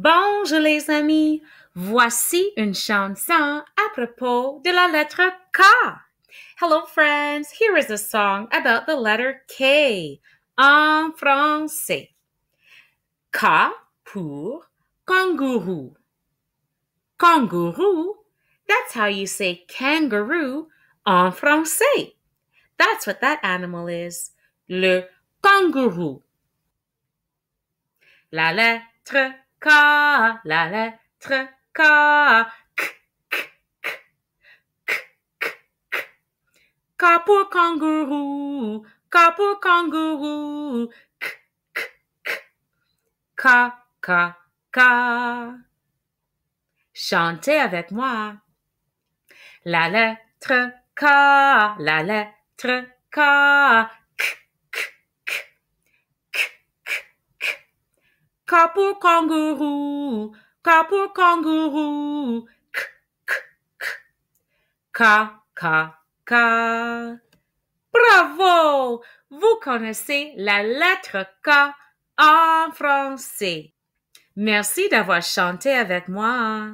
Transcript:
Bonjour les amis, voici une chanson à propos de la lettre K. Hello friends, here is a song about the letter K en français. K pour kangourou. Kangourou, that's how you say kangaroo en français. That's what that animal is, le kangourou. La lettre K, la lettre K. K pour kangourou, K pour kangourou, K, K, K, K, K, Chantez avec moi. La lettre K, la lettre K, Capo kangourou, capo kangourou, k, k, k, K, ka, ka. Bravo! Vous connaissez la lettre K en français. Merci d'avoir chanté avec moi.